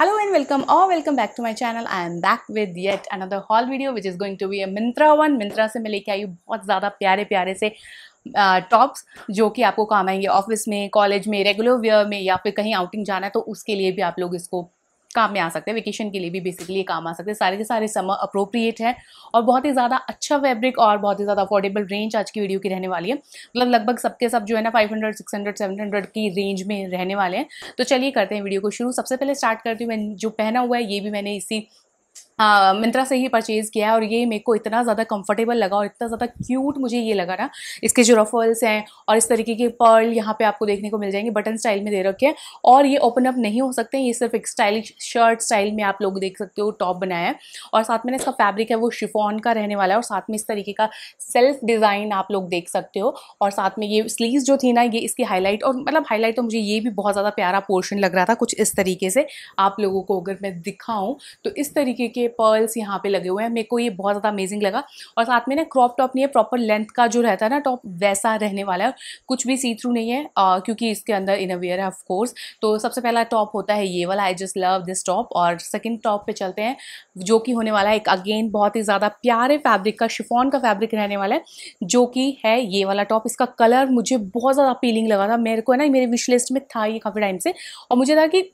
hello and welcome और welcome back to my channel I am back with yet another haul video which is going to be a Myntra one Myntra से मैं लेके आई हूँ बहुत ज़्यादा प्यारे प्यारे से टॉप्स uh, जो कि आपको काम आएंगे ऑफिस में कॉलेज में रेगुलर वेयर में या फिर कहीं आउटिंग जाना है तो उसके लिए भी आप लोग इसको काम में आ सकते हैं वेकेशन के लिए भी बेसिकली काम आ सकते हैं सारे के सारे समर अप्रोप्रिएट है और बहुत ही ज़्यादा अच्छा फैब्रिक और बहुत ही ज़्यादा अफोर्डेबल रेंज आज की वीडियो की रहने वाली है मतलब लगभग सबके सब जो है ना five hundred six hundred seven hundred की रेंज में रहने वाले हैं तो चलिए करते हैं वीडियो को शुरू सबसे पहले स्टार्ट करती हूँ मैं जो पहना हुआ है ये भी मैंने इसी मिंत्रा से ही परचेज़ किया है और ये मेरे को इतना ज़्यादा कंफर्टेबल लगा और इतना ज़्यादा क्यूट मुझे ये लगा ना इसके जो रफल्स हैं और इस तरीके के पर्ल यहाँ पे आपको देखने को मिल जाएंगे बटन स्टाइल में दे रखे हैं और ये ओपन अप नहीं हो सकते ये सिर्फ एक स्टाइलिश शर्ट स्टाइल में आप लोग देख सकते हो टॉप बनाया है और साथ में इसका फैब्रिक है वो शिफॉन का रहने वाला है और साथ में इस तरीके का सेल्फ डिज़ाइन आप लोग देख सकते हो और साथ में ये स्लीव जो थी ना ये इसकी हाईलाइट और मतलब हाईलाइट तो मुझे ये भी बहुत ज़्यादा प्यारा पोर्शन लग रहा था कुछ इस तरीके से आप लोगों को अगर मैं दिखाऊँ तो इस तरीके के पर्ल्स यहाँ पे लगे हुए हैं मेरे को ये बहुत ज़्यादा अमेजिंग लगा और साथ में ना क्रॉप टॉप नहीं है प्रॉपर लेंथ का जो रहता है ना टॉप वैसा रहने वाला है कुछ भी सी थ्रू नहीं है आ, क्योंकि इसके अंदर इनरवियर है ऑफकोर्स तो सबसे पहला टॉप होता है ये वाला I just love this top और सेकेंड टॉप पर चलते हैं जो कि होने वाला है एक अगेन बहुत ही ज़्यादा प्यारे फैब्रिक का शिफॉन का फैब्रिक रहने वाला है जो कि है ये वाला टॉप इसका कलर मुझे बहुत ज़्यादा अपीलिंग लगा था मेरे को है ना मेरे विश लिस्ट में था ये काफ़ी टाइम से और मुझे लगा कि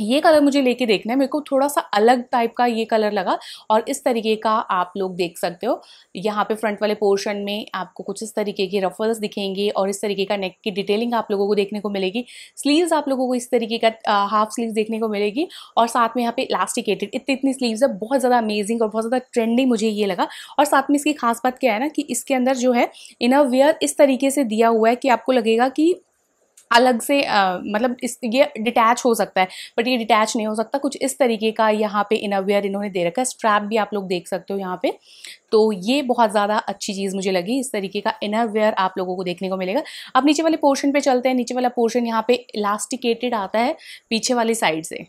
ये कलर मुझे लेके देखना है मेरे को थोड़ा सा अलग टाइप का ये कलर लगा और इस तरीके का आप लोग देख सकते हो यहाँ पे फ्रंट वाले पोर्शन में आपको कुछ इस तरीके के रफल्स दिखेंगे और इस तरीके का नेक की डिटेलिंग आप लोगों को देखने को मिलेगी स्लीव्स आप लोगों को इस तरीके का आ, हाफ स्लीव देखने को मिलेगी और साथ में यहाँ पे इलास्टिकेटेड इतनी इतनी स्लीव है बहुत ज़्यादा अमेजिंग और बहुत ज़्यादा ट्रेंडिंग मुझे ये लगा और साथ में इसकी खास बात क्या है ना कि इसके अंदर जो है इनर वेयर इस तरीके से दिया हुआ है कि आपको लगेगा कि अलग से आ, मतलब इस ये डिटैच हो सकता है बट ये डिटैच नहीं हो सकता कुछ इस तरीके का यहाँ पे इनरवियर इन्होंने दे रखा है स्ट्रैप भी आप लोग देख सकते हो यहाँ पे तो ये बहुत ज़्यादा अच्छी चीज़ मुझे लगी इस तरीके का इनर आप लोगों को देखने को मिलेगा अब नीचे वाले पोर्शन पे चलते हैं नीचे वाला पोर्शन यहाँ पे इलास्टिकेटेड आता है पीछे वाली साइड से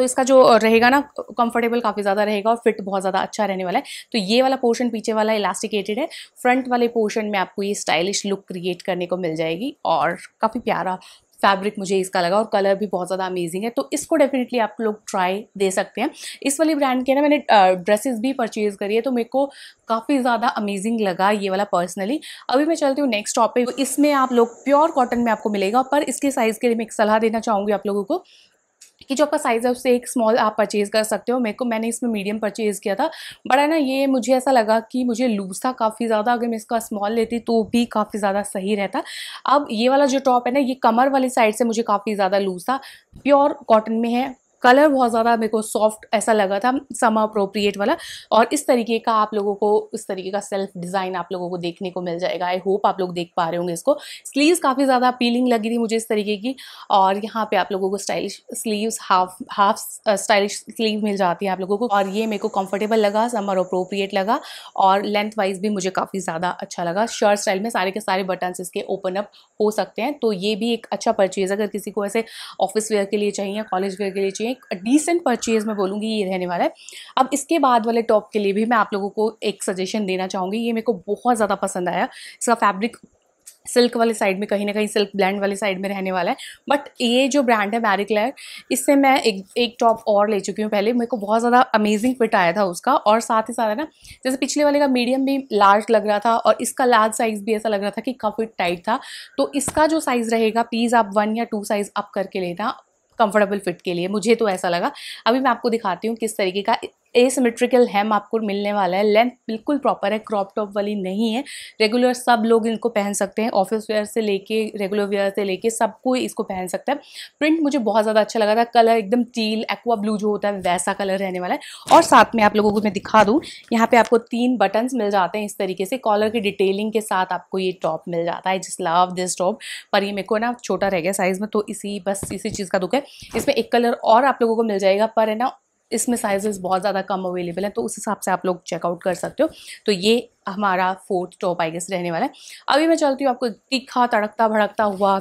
तो इसका जो रहेगा ना कंफर्टेबल काफ़ी ज़्यादा रहेगा और फिट बहुत ज़्यादा अच्छा रहने वाला है तो ये वाला पोर्शन पीछे वाला इलास्टिकेटेड है फ्रंट वाले पोर्शन में आपको ये स्टाइलिश लुक क्रिएट करने को मिल जाएगी और काफ़ी प्यारा फैब्रिक मुझे इसका लगा और कलर भी बहुत ज़्यादा अमेजिंग है तो इसको डेफिनेटली आप लोग ट्राई दे सकते हैं इस वाली ब्रांड के ना मैंने ड्रेसेस भी परचेज़ करी है तो मेरे को काफ़ी ज़्यादा अमेजिंग लगा ये वाला पर्सनली अभी मैं चलती हूँ नेक्स्ट टॉप पे इसमें आप लोग प्योर कॉटन में आपको मिलेगा पर इसके साइज़ के लिए मैं एक सलाह देना चाहूँगी आप लोगों को कि जो आपका साइज़ है उससे एक स्मॉल आप परचेज़ कर सकते हो मेरे को मैंने इसमें मीडियम परचेज़ किया था बट है ना ये मुझे ऐसा लगा कि मुझे लूज़ था काफ़ी ज़्यादा अगर मैं इसका स्मॉल लेती तो भी काफ़ी ज़्यादा सही रहता अब ये वाला जो टॉप है ना ये कमर वाली साइड से मुझे काफ़ी ज़्यादा लूज़ था प्योर कॉटन में है कलर बहुत ज़्यादा मेरे को सॉफ्ट ऐसा लगा था सम अप्रोप्रिएट वाला और इस तरीके का आप लोगों को इस तरीके का सेल्फ डिज़ाइन आप लोगों को देखने को मिल जाएगा आई होप आप लोग देख पा रहे होंगे इसको स्लीव्स काफ़ी ज़्यादा अपीलिंग लगी थी मुझे इस तरीके की और यहाँ पे आप लोगों को stylish sleeves half half stylish sleeve मिल जाती है आप लोगों को और ये मेरे को कम्फर्टेबल लगा समर अप्रोप्रिएट लगा और लेंथ वाइज भी मुझे काफ़ी ज़्यादा अच्छा लगा शर्ट स्टाइल में सारे के सारे बटन इसके ओपन अप हो सकते हैं तो ये भी एक अच्छा परचेज़ अगर किसी को ऐसे ऑफिस वेयर के लिए चाहिए कॉलेज वेयर के लिए चाहिए हैं एक डिसेंट परचेज़ मैं बोलूँगी ये रहने वाला है अब इसके बाद वाले टॉप के लिए भी मैं आप लोगों को एक सजेशन देना चाहूँगी ये मेरे को बहुत ज़्यादा पसंद आया इसका फैब्रिक सिल्क वाले साइड में कहीं ना कहीं सिल्क ब्लैंड वाले साइड में रहने वाला है बट ये जो ब्रांड है मैरी क्लेयर इससे मैं एक एक टॉप और ले चुकी हूँ पहले मेरे को बहुत ज़्यादा अमेजिंग फिट आया था उसका और साथ ही साथ है ना जैसे पिछले वाले का मीडियम भी लार्ज लग रहा था और इसका लार्ज साइज़ भी ऐसा लग रहा था कि काफ़ी टाइट था तो इसका जो साइज़ रहेगा प्लीज़ आप वन या टू साइज़ अप करके लेना कंफर्टेबल फिट के लिए मुझे तो ऐसा लगा अभी मैं आपको दिखाती हूँ किस तरीके का एसिमेट्रिकल हेम आपको मिलने वाला है लेंथ बिल्कुल प्रॉपर है क्रॉप टॉप वाली नहीं है रेगुलर सब लोग इनको पहन सकते हैं ऑफिस वेयर से लेके रेगुलर वेयर से लेके सब कोई इसको पहन सकता है प्रिंट मुझे बहुत ज़्यादा अच्छा लगा था कलर एकदम टील एक्वा ब्लू जो होता है वैसा कलर रहने वाला है और साथ में आप लोगों को मैं दिखा दूँ यहाँ पर आपको तीन बटन्स मिल जाते हैं इस तरीके से कॉलर की डिटेलिंग के साथ आपको ये टॉप मिल जाता है जिस लव दिस टॉप पर ये मेरे को ना छोटा रह गया साइज़ में तो इसी बस इसी चीज़ का दुख है इसमें एक कलर और आप लोगों को मिल जाएगा पर है ना इसमें साइजेस बहुत ज़्यादा कम अवेलेबल हैं तो उस हिसाब से आप लोग चेकआउट कर सकते हो तो ये हमारा फोर्थ टॉप आई गेस रहने वाला है अभी मैं चलती हूँ आपको तीखा तड़कता भड़कता हुआ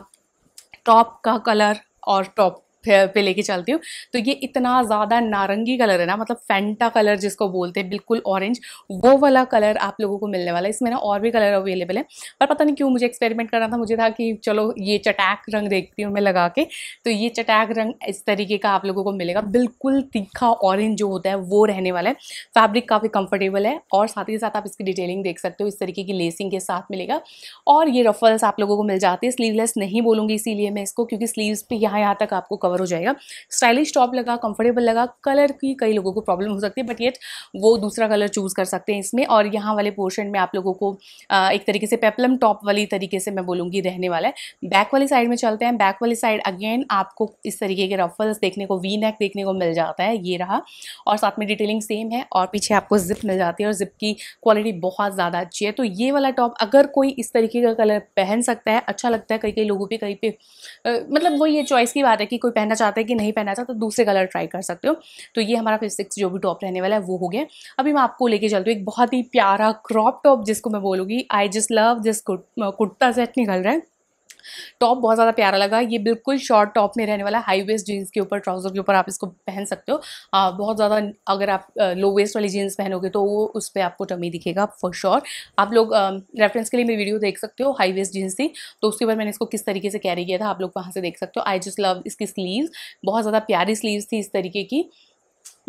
टॉप का कलर और टॉप पे लेके चलती हूँ तो ये इतना ज़्यादा नारंगी कलर है ना मतलब फैंटा कलर जिसको बोलते हैं बिल्कुल ऑरेंज वो वाला कलर आप लोगों को मिलने वाला है इसमें ना और भी कलर अवेलेबल है पर पता नहीं क्यों मुझे एक्सपेरिमेंट करना था मुझे था कि चलो ये चटैक रंग देखती हूँ मैं लगा के तो ये चटैक रंग इस तरीके का आप लोगों को मिलेगा बिल्कुल तीखा ऑरेंज जो होता है वो रहने वाला है फैब्रिक काफ़ी कंफर्टेबल है और साथ ही साथ आप इसकी डिटेलिंग देख सकते हो इस तरीके की लेसिंग के साथ मिलेगा और ये रफल्स आप लोगों को मिल जाती है स्लीवलेस नहीं बोलूँगी इसीलिए मैं इसको क्योंकि स्लीव्स पर यहाँ यहाँ तक आपको कवर हो जाएगा स्टाइलिश टॉप लगा कंफर्टेबल लगा कलर की कई लोगों को प्रॉब्लम हो सकती है बट येट वो दूसरा कलर चूज़ कर सकते हैं इसमें और यहाँ वाले पोर्शन में आप लोगों को एक तरीके से पेपलम टॉप वाली तरीके से मैं बोलूँगी रहने वाला है बैक वाली साइड में चलते हैं बैक वाली साइड अगेन आपको इस तरीके के रफल्स देखने को वी नेक देखने को मिल जाता है ये रहा और साथ में डिटेलिंग सेम है और पीछे आपको जिप मिल जाती है और जिप की क्वालिटी बहुत ज़्यादा अच्छी है तो ये वाला टॉप अगर कोई इस तरीके का कलर पहन सकता है अच्छा लगता है कई कई लोगों पर कहीं पर मतलब वो ये चॉइस की बात है कि कोई पहनना चाहते हैं कि नहीं पहनना चाहते तो दूसरे कलर ट्राई कर सकते हो तो ये हमारा फिजिक्स जो भी टॉप रहने वाला है वो हो गया अभी मैं आपको लेके चलती हूँ एक बहुत ही प्यारा क्रॉप टॉप जिसको मैं बोलूँगी आई जस्ट लव जिस कुर्ता सेट निकल रहा है टॉप बहुत ज़्यादा प्यारा लगा ये बिल्कुल शॉर्ट टॉप में रहने वाला हाई वेस्ट जीन्स के ऊपर ट्राउज़र के ऊपर आप इसको पहन सकते हो आ, बहुत ज़्यादा अगर आप लो वेस्ट वाली जीन्स पहनोगे तो वो उस पर आपको टमी दिखेगा फॉर श्योर आप लोग रेफरेंस के लिए मेरी वीडियो देख सकते हो हाई वेस्ट जीन्स थी तो उसके बाद मैंने इसको किस तरीके से कैरी किया था आप लोग वहाँ से देख सकते हो आई जस्ट लव इसकी स्लीव बहुत ज़्यादा प्यारी स्लीव थी इस तरीके की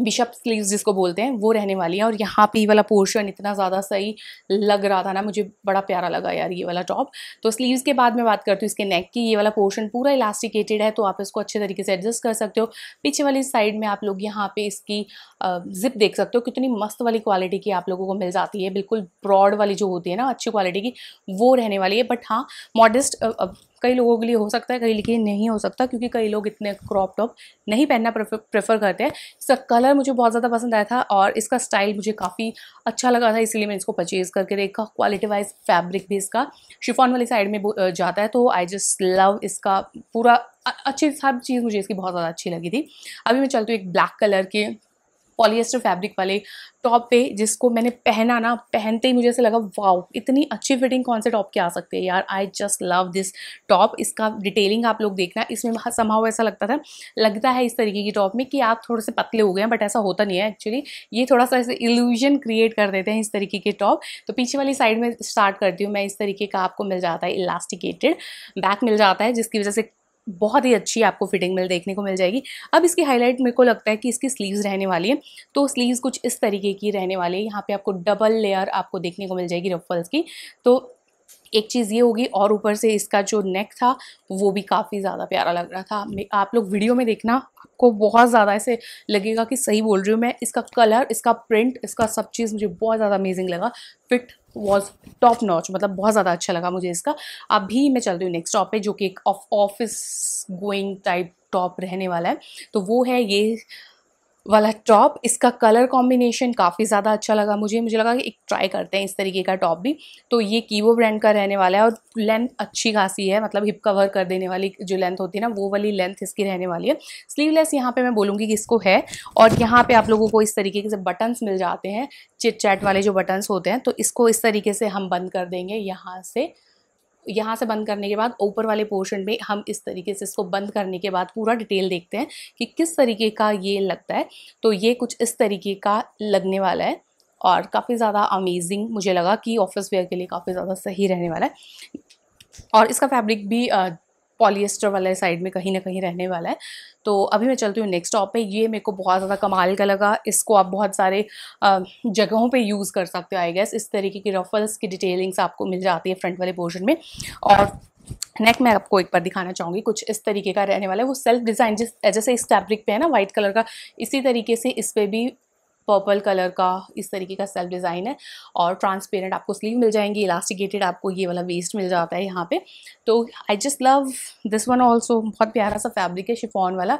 बिशप स्लीव्स जिसको बोलते हैं वो रहने वाली हैं और यहाँ पे ये वाला पोर्शन इतना ज़्यादा सही लग रहा था ना मुझे बड़ा प्यारा लगा यार ये वाला टॉप तो स्लीव्स के बाद मैं बात करती हूँ इसके नेक की ये वाला पोर्शन पूरा इलास्टिकेटेड है तो आप इसको अच्छे तरीके से एडजस्ट कर सकते हो पीछे वाली साइड में आप लोग यहाँ पर इसकी जिप देख सकते हो कितनी मस्त वाली क्वालिटी की आप लोगों को मिल जाती है बिल्कुल ब्रॉड वाली जो होती है ना अच्छी क्वालिटी की वो रहने वाली है बट हाँ मॉडस्ट कई लोगों के लिए हो सकता है कई लिए नहीं हो सकता क्योंकि कई लोग इतने क्रॉप टॉप नहीं पहनना प्रेफर करते हैं इसका कलर कलर मुझे बहुत ज़्यादा पसंद आया था और इसका स्टाइल मुझे काफ़ी अच्छा लगा था इसीलिए मैं इसको परचेज़ करके देखा क्वालिटी वाइज फैब्रिक भी इसका शिफॉन वाली साइड में जाता है तो आई जस्ट लव इसका पूरा अच्छी सब चीज़ मुझे इसकी बहुत ज़्यादा अच्छी लगी थी अभी मैं चलती हूँ एक ब्लैक कलर के पॉलिएस्टर फैब्रिक वाले टॉप पे जिसको मैंने पहना ना पहनते ही मुझे ऐसे लगा वाओ इतनी अच्छी फिटिंग कौन से टॉप के आ सकते हैं यार I just love this top इसका डिटेलिंग आप लोग देखना इसमें समाव ऐसा लगता था लगता है इस तरीके की टॉप में कि आप थोड़े से पतले हो गए हैं बट ऐसा होता नहीं है एक्चुअली ये थोड़ा सा ऐसे इल्यूजन क्रिएट कर देते हैं इस तरीके के टॉप तो पीछे वाली साइड में स्टार्ट करती हूँ मैं इस तरीके का आपको मिल जाता है इलास्टिकेटेड बैक मिल जाता है जिसकी वजह से बहुत ही अच्छी आपको फिटिंग मिल देखने को मिल जाएगी अब इसकी हाईलाइट मेरे को लगता है कि इसकी स्लीव्स रहने वाली है तो स्लीव्स कुछ इस तरीके की रहने वाली है यहाँ पे आपको डबल लेयर आपको देखने को मिल जाएगी रफल्स की तो एक चीज़ ये होगी और ऊपर से इसका जो नेक था वो भी काफ़ी ज़्यादा प्यारा लग रहा था आप लोग वीडियो में देखना आपको बहुत ज़्यादा ऐसे लगेगा कि सही बोल रही हूँ मैं इसका कलर इसका प्रिंट इसका सब चीज़ मुझे बहुत ज़्यादा अमेजिंग लगा फिट वॉज टॉप नॉच मतलब बहुत ज़्यादा अच्छा लगा मुझे इसका अभी मैं चल रही हूँ नेक्स्ट टॉप पे जो कि एक ऑफिस गोइंग टाइप टॉप रहने वाला है तो वो है ये वाला टॉप इसका कलर कॉम्बिनेशन काफ़ी ज़्यादा अच्छा लगा मुझे मुझे लगा कि एक ट्राई करते हैं इस तरीके का टॉप भी तो ये कीवो ब्रांड का रहने वाला है और लेंथ अच्छी खासी है मतलब हिप कवर कर देने वाली जो लेंथ होती है ना वो वाली लेंथ इसकी रहने वाली है स्लीवलेस यहाँ पे मैं बोलूँगी कि इसको है और यहाँ पर आप लोगों को इस तरीके से बटन्स मिल जाते हैं चिट चैट वाले जो बटन्स होते हैं तो इसको इस तरीके से हम बंद कर देंगे यहाँ से यहाँ से बंद करने के बाद ऊपर वाले पोर्शन में हम इस तरीके से इसको बंद करने के बाद पूरा डिटेल देखते हैं कि किस तरीके का ये लगता है तो ये कुछ इस तरीके का लगने वाला है और काफ़ी ज़्यादा अमेजिंग मुझे लगा कि ऑफिस वेयर के लिए काफ़ी ज़्यादा सही रहने वाला है और इसका फैब्रिक भी पॉलिएस्टर वाले साइड में कहीं ना कहीं रहने वाला है तो अभी मैं चलती हूँ नेक्स्ट टॉप पे ये मेरे को बहुत ज़्यादा कमाल का लगा इसको आप बहुत सारे जगहों पे यूज़ कर सकते हो आई गेस इस तरीके की रफल्स की डिटेलिंग्स आपको मिल जाती है फ्रंट वाले पोर्शन में और नेक मैं आपको एक बार दिखाना चाहूँगी कुछ इस तरीके का रहने वाला है वो सेल्फ डिज़ाइन जिस जैसे इस फैब्रिक पे है ना वाइट कलर का इसी तरीके से इस पर भी पर्पल कलर का इस तरीके का सेल्फ डिज़ाइन है और ट्रांसपेरेंट आपको स्लीव मिल जाएंगी इलास्टिकेटेड आपको ये वाला वेस्ट मिल जाता है यहाँ पे तो I just love this one also बहुत प्यारा सा फैब्रिक है शिफॉन वाला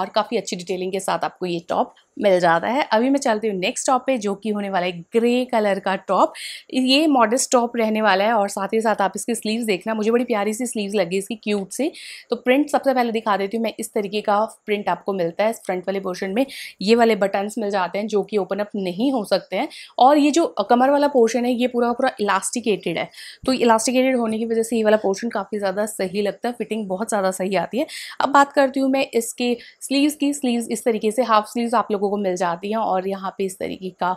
और काफ़ी अच्छी डिटेलिंग के साथ आपको ये टॉप मिल जाता है अभी मैं चलती हूँ नेक्स्ट टॉप पे जो कि होने वाला है ग्रे कलर का टॉप ये मॉडस्ट टॉप रहने वाला है और साथ ही साथ आप इसकी स्लीव्स देखना मुझे बड़ी प्यारी सी स्लीव्स लगी इसकी क्यूट से तो प्रिंट सबसे पहले दिखा देती हूँ मैं इस तरीके का प्रिंट आपको मिलता है फ्रंट वाले पोर्शन में ये वाले बटन्स मिल जाते हैं जो कि ओपन अप नहीं हो सकते हैं और ये जो कमर वाला पोर्शन है ये पूरा पूरा इलास्टिकेटेड है तो इलास्टिकेटेड होने की वजह से ये वाला पोर्शन काफ़ी ज़्यादा सही लगता है फिटिंग बहुत ज़्यादा सही आती है अब बात करती हूँ मैं इसके स्लीव्स की स्लीव्स इस तरीके से हाफ स्लीव्स आप लोग लोगों को मिल जाती हैं और यहाँ पे इस तरीके का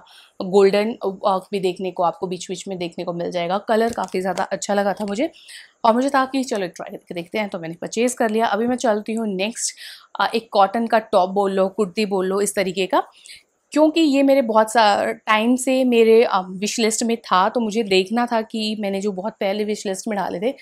गोल्डन वर्क भी देखने को आपको बीच बीच में देखने को मिल जाएगा कलर काफ़ी ज़्यादा अच्छा लगा था मुझे और मुझे था कि चलो ट्राई करके देखते हैं तो मैंने परचेज़ कर लिया अभी मैं चलती हूँ नेक्स्ट एक कॉटन का टॉप बोल लो कुर्ती बोल लो इस तरीके का क्योंकि ये मेरे बहुत सा टाइम से मेरे विश लिस्ट में था तो मुझे देखना था कि मैंने जो बहुत पहले विश लिस्ट में डाले थे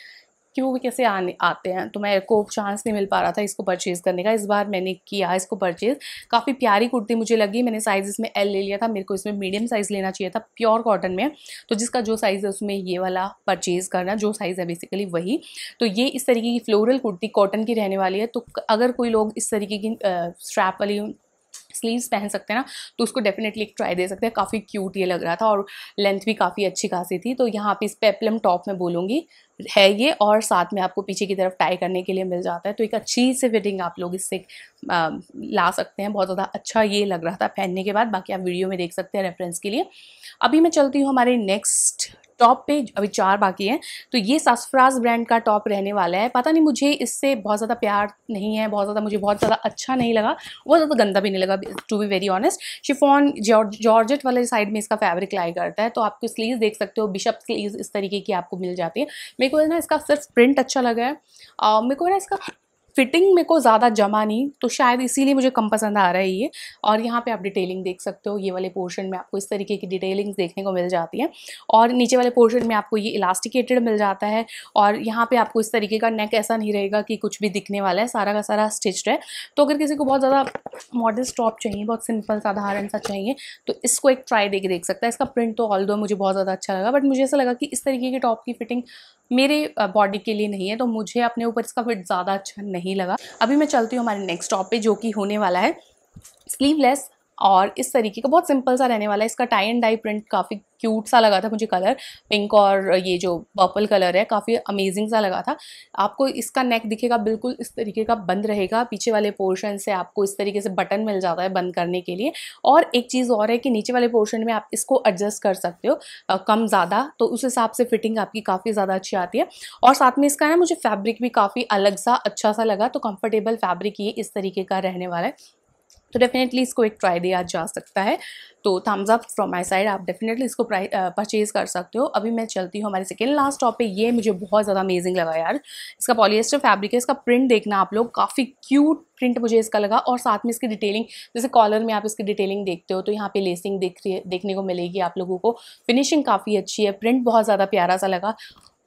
कि वो कैसे आने आते हैं तो मेरे को चांस नहीं मिल पा रहा था इसको परचेज़ करने का इस बार मैंने किया इसको परचेज़ काफ़ी प्यारी कुर्ती मुझे लगी मैंने साइज़ इसमें एल ले लिया था मेरे को इसमें मीडियम साइज़ लेना चाहिए था प्योर कॉटन में तो जिसका जो साइज़ है उसमें ये वाला परचेज़ करना जो साइज़ है बेसिकली वही तो ये इस तरीके की फ्लोरल कुर्ती कॉटन की रहने वाली है तो अगर कोई लोग इस तरीके की स्ट्रैप वाली स्लीव्स पहन सकते हैं ना तो उसको डेफिनेटली एक ट्राई दे सकते हैं काफ़ी क्यूट ये लग रहा था और लेंथ भी काफ़ी अच्छी खासी थी तो यहाँ पे इस पेपलम टॉप में बोलूँगी है ये और साथ में आपको पीछे की तरफ टाई करने के लिए मिल जाता है तो एक अच्छी सी फिटिंग आप लोग इससे ला सकते हैं बहुत ज़्यादा अच्छा ये लग रहा था पहनने के बाद बाकी आप वीडियो में देख सकते हैं रेफरेंस के लिए अभी मैं चलती हूँ हमारे नेक्स्ट टॉप पे अभी चार बाकी हैं तो ये ससफ्राज ब्रांड का टॉप रहने वाला है पता नहीं मुझे इससे बहुत ज़्यादा प्यार नहीं है बहुत ज़्यादा मुझे बहुत ज़्यादा अच्छा नहीं लगा बहुत ज़्यादा गंदा भी नहीं लगा to be very honest chiffon georgette वाले साइड में इसका फैब्रिक लाई करता है तो आपको तो स्लीव देख सकते हो बिशप स्लीव इस तरीके की आपको मिल जाती है मेरे को ना इसका सिर्फ प्रिंट अच्छा लगा है मेरे को ना इसका फिटिंग मेरे को ज़्यादा जमा नहीं तो शायद इसीलिए मुझे कम पसंद आ रहा है ये और यहाँ पे आप डिटेलिंग देख सकते हो ये वाले पोर्शन में आपको इस तरीके की डिटेलिंग्स देखने को मिल जाती है और नीचे वाले पोर्शन में आपको ये इलास्टिकेटेड मिल जाता है और यहाँ पर आपको इस तरीके का नेक ऐसा नहीं रहेगा कि कुछ भी दिखने वाला है सारा का सारा स्टिच्ड है तो अगर किसी को बहुत ज़्यादा मॉडल टॉप चाहिए बहुत सिंपल साधारण सा चाहिए तो इसको एक ट्राई देके देख सकता है इसका प्रिंट तो ऑल मुझे बहुत ज़्यादा अच्छा लगा बट मुझे ऐसा लगा कि इस तरीके की टॉप की फिटिंग मेरे बॉडी के लिए नहीं है तो मुझे अपने ऊपर इसका फिट ज़्यादा अच्छा नहीं नहीं लगा अभी मैं चलती हूँ हमारे नेक्स्ट टॉप पे जो कि होने वाला है स्लीवलेस और इस तरीके का बहुत सिंपल सा रहने वाला है इसका टाई एंड डाई प्रिंट काफ़ी क्यूट सा लगा था मुझे कलर पिंक और ये जो पर्पल कलर है काफ़ी अमेजिंग सा लगा था आपको इसका नेक दिखेगा बिल्कुल इस तरीके का बंद रहेगा पीछे वाले पोर्शन से आपको इस तरीके से बटन मिल जाता है बंद करने के लिए और एक चीज़ और है कि नीचे वाले पोर्शन में आप इसको एडजस्ट कर सकते हो कम ज़्यादा तो उस हिसाब से फिटिंग आपकी काफ़ी ज़्यादा अच्छी आती है और साथ में इसका ना मुझे फैब्रिक भी काफ़ी अलग सा अच्छा सा लगा तो कम्फर्टेबल फैब्रिक ये इस तरीके का रहने वाला है तो डेफिनेटली इसको एक ट्राई दिया जा सकता है तो thumbs up from my side आप डेफिनेटली इसको परचेज़ कर सकते हो अभी मैं चलती हूँ हमारे सेकेंड लास्ट टॉप पे ये मुझे बहुत ज़्यादा अमेजिंग लगा यार इसका पॉलिएस्टर फैब्रिक है इसका प्रिंट देखना आप लोग काफ़ी क्यूट प्रिंट मुझे इसका लगा और साथ में इसकी डिटेलिंग जैसे कॉलर में आप इसकी डिटेलिंग देखते हो तो यहाँ पे लेसिंग देख रही है देखने को मिलेगी आप लोगों को फिनिशिंग काफ़ी अच्छी है प्रिंट बहुत ज़्यादा प्यारा सा लगा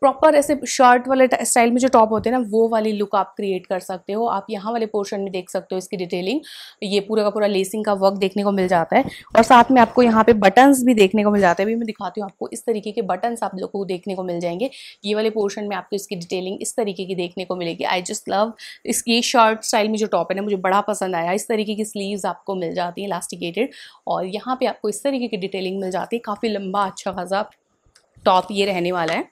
प्रॉपर ऐसे शर्ट वाले स्टाइल में जो टॉप होते हैं ना वो वाली लुक आप क्रिएट कर सकते हो आप यहाँ वाले पोर्शन में देख सकते हो इसकी डिटेलिंग ये पूरा का पूरा लेसिंग का वर्क देखने को मिल जाता है और साथ में आपको यहाँ पे बटन्स भी देखने को मिल जाते हैं अभी मैं दिखाती हूँ आपको इस तरीके के बटन्स आप लोग को देखने को मिल जाएंगे ये वाले पोर्शन में आपको इसकी डिटेलिंग इस तरीके की देखने को मिलेगी आई जस्ट लव इसकी शर्ट स्टाइल में जो टॉप है ना मुझे बड़ा पसंद आया इस तरीके की स्लीव आपको मिल जाती है इलास्टिकेटेड और यहाँ पर आपको इस तरीके की डिटेलिंग मिल जाती है काफ़ी लंबा अच्छा खासा टॉप ये रहने वाला है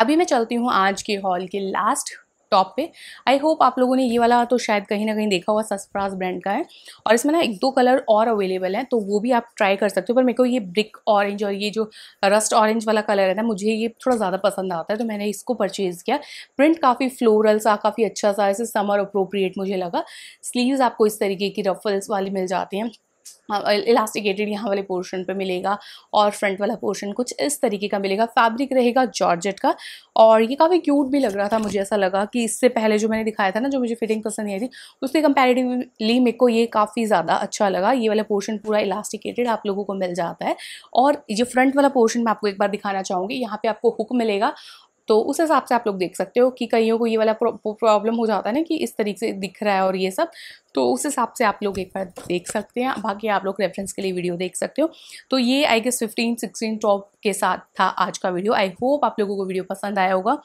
अभी मैं चलती हूँ आज के हॉल के लास्ट टॉप पे आई होप आप लोगों ने ये वाला तो शायद कहीं ना कहीं देखा हुआ सस्प्रास ब्रांड का है और इसमें ना एक दो कलर और अवेलेबल हैं तो वो भी आप ट्राई कर सकते हो पर मेरे को ये ब्रिक ऑरेंज और ये जो रस्ट ऑरेंज वाला कलर है ना मुझे ये थोड़ा ज़्यादा पसंद आता है तो मैंने इसको परचेज़ किया प्रिंट काफ़ी फ्लोरल सा काफ़ी अच्छा सा ऐसे समर अप्रोप्रिएट मुझे लगा स्लीव्स आपको इस तरीके की रफल्स वाली मिल जाती हैं इलास्टिकेटेड यहाँ वाले पोर्शन पे मिलेगा और फ्रंट वाला पोर्शन कुछ इस तरीके का मिलेगा फैब्रिक रहेगा जॉर्जेट का और ये काफ़ी क्यूट भी लग रहा था मुझे ऐसा लगा कि इससे पहले जो मैंने दिखाया था ना जो मुझे फिटिंग पसंद नहीं आई थी उसके कंपेरेटिवली मेरे को ये काफ़ी ज़्यादा अच्छा लगा ये वाला पोर्शन पूरा इलास्टिकेटेड आप लोगों को मिल जाता है और ये फ्रंट वाला पोर्शन मैं आपको एक बार दिखाना चाहूँगी यहाँ पर आपको हुक मिलेगा तो उस हिसाब से आप लोग देख सकते हो कि कईयों को ये वाला प्रॉब्लम हो जाता है ना कि इस तरीके से दिख रहा है और ये सब तो उस हिसाब से आप लोग एक बार देख सकते हैं बाकी आप लोग रेफरेंस के लिए वीडियो देख सकते हो तो ये I guess fifteen sixteen top के साथ था आज का वीडियो आई होप आप लोगों को वीडियो पसंद आया होगा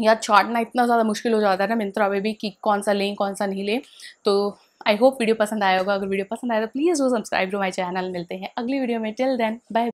यार छाटना इतना ज़्यादा मुश्किल हो जाता है ना मिंत्रा में भी कि कौन सा लें कौन सा नहीं लें तो आई होप वीडियो पसंद आया होगा अगर वीडियो पसंद आया तो प्लीज़ वो सब्सक्राइब टू माई चैनल मिलते हैं अगली वीडियो में टिल देन बाय